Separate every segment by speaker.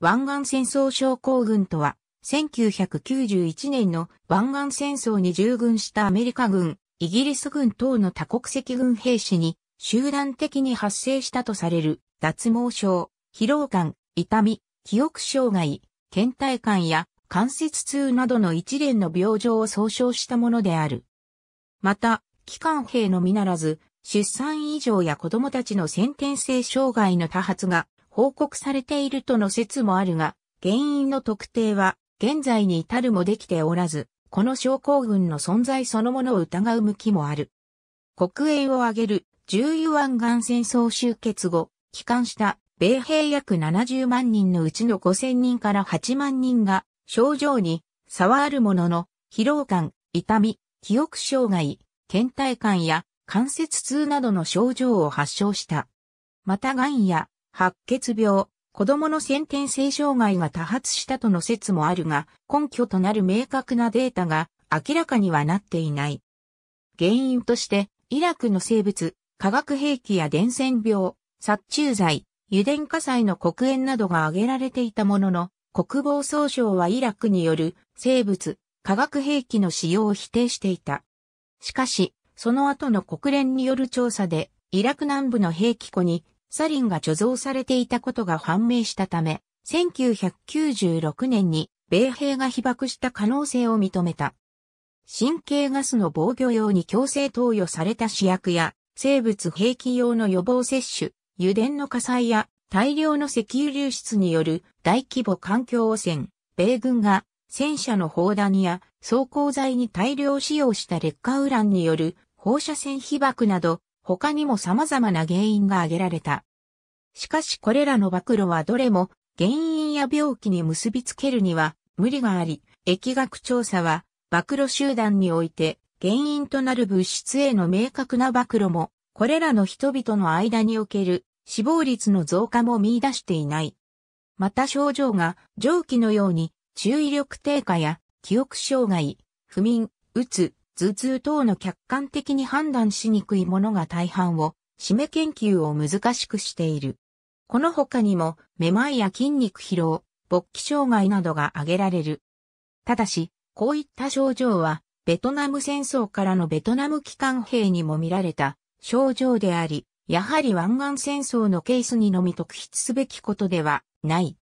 Speaker 1: 湾岸戦争症候群とは、1991年の湾岸戦争に従軍したアメリカ軍、イギリス軍等の多国籍軍兵士に集団的に発生したとされる脱毛症、疲労感、痛み、記憶障害、倦怠感や関節痛などの一連の病状を総称したものである。また、機関兵のみならず、出産以上や子供たちの先天性障害の多発が報告されているとの説もあるが、原因の特定は現在に至るもできておらず、この症候群の存在そのものを疑う向きもある。国営を挙げる重油湾岸戦争終結後、帰還した米兵約70万人のうちの5000人から8万人が症状に差はあるものの疲労感、痛み、記憶障害、倦怠感や関節痛などの症状を発症した。また癌や白血病、子供の先天性障害が多発したとの説もあるが、根拠となる明確なデータが明らかにはなっていない。原因として、イラクの生物、化学兵器や伝染病、殺虫剤、油田火災の黒煙などが挙げられていたものの、国防総省はイラクによる生物、化学兵器の使用を否定していた。しかし、その後の国連による調査で、イラク南部の兵器庫にサリンが貯蔵されていたことが判明したため、1996年に米兵が被爆した可能性を認めた。神経ガスの防御用に強制投与された試薬や、生物兵器用の予防接種、油田の火災や大量の石油流出による大規模環境汚染、米軍が戦車の砲弾や装甲剤に大量使用した劣化ウランによる放射線被爆など他にも様々な原因が挙げられた。しかしこれらの暴露はどれも原因や病気に結びつけるには無理があり、疫学調査は暴露集団において原因となる物質への明確な暴露も、これらの人々の間における死亡率の増加も見出していない。また症状が上記のように注意力低下や記憶障害、不眠、うつ、頭痛等の客観的に判断しにくいものが大半を、締め研究を難しくしている。この他にも、めまいや筋肉疲労、勃起障害などが挙げられる。ただし、こういった症状は、ベトナム戦争からのベトナム機関兵にも見られた症状であり、やはり湾岸戦争のケースにのみ特筆すべきことではない。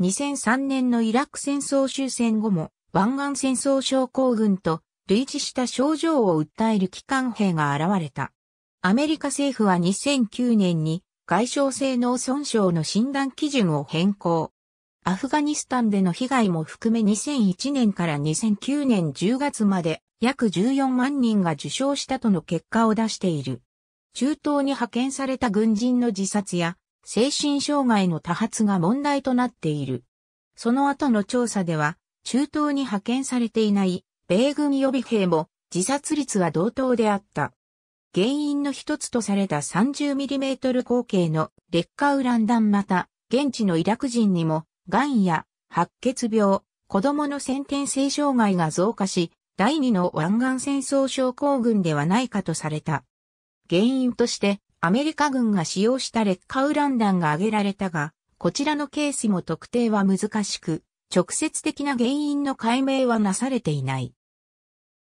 Speaker 1: 2003年のイラク戦争終戦後も湾岸戦争症候群と類似した症状を訴える機関兵が現れた。アメリカ政府は2009年に外傷性脳損傷の診断基準を変更。アフガニスタンでの被害も含め2001年から2009年10月まで約14万人が受傷したとの結果を出している。中東に派遣された軍人の自殺や精神障害の多発が問題となっている。その後の調査では中東に派遣されていない米軍予備兵も自殺率は同等であった。原因の一つとされた 30mm 口径の劣化ウラン弾また、現地のイラク人にも、癌や白血病、子供の先天性障害が増加し、第二の湾岸戦争症候群ではないかとされた。原因として、アメリカ軍が使用した劣化ウラン弾が挙げられたが、こちらのケースも特定は難しく、直接的な原因の解明はなされていない。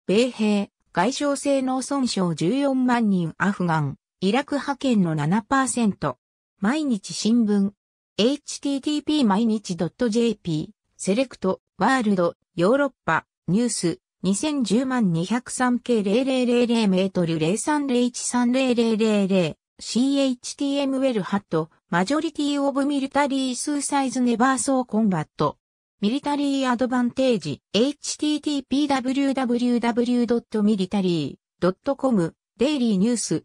Speaker 1: 米兵、外傷性脳損傷14万人アフガン、イラク派遣の7%。毎日新聞、http 毎日 .jp、セレクト、ワールド、ヨーロッパ、ニュース、2010万203系0000メートル03013000 CHTML ハット、マジョリティオブミルタリースーサイズネバーソーコンバット。ミリタリーアドバンテージ http://www.military.com デイリーニュース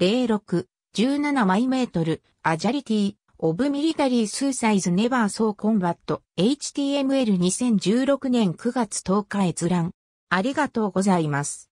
Speaker 1: 2013-06-17マイメートルアジャリティオブミリタリースーサイズネバーソーコンバット HTML2016 年9月10日閲覧ありがとうございます。